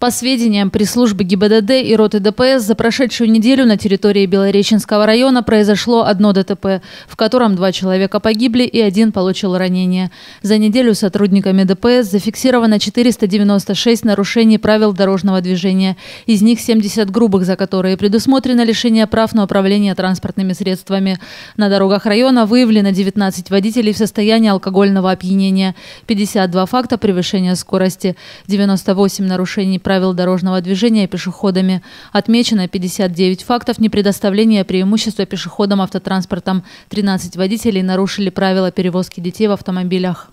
По сведениям пресс-службы ГИБДД и роты ДПС, за прошедшую неделю на территории Белореченского района произошло одно ДТП, в котором два человека погибли и один получил ранение. За неделю сотрудниками ДПС зафиксировано 496 нарушений правил дорожного движения. Из них 70 грубых, за которые предусмотрено лишение прав на управление транспортными средствами. На дорогах района выявлено 19 водителей в состоянии алкогольного опьянения, 52 факта превышения скорости, 98 нарушений правил дорожного движения пешеходами. Отмечено 59 фактов непредоставления преимущества пешеходам автотранспортом. 13 водителей нарушили правила перевозки детей в автомобилях.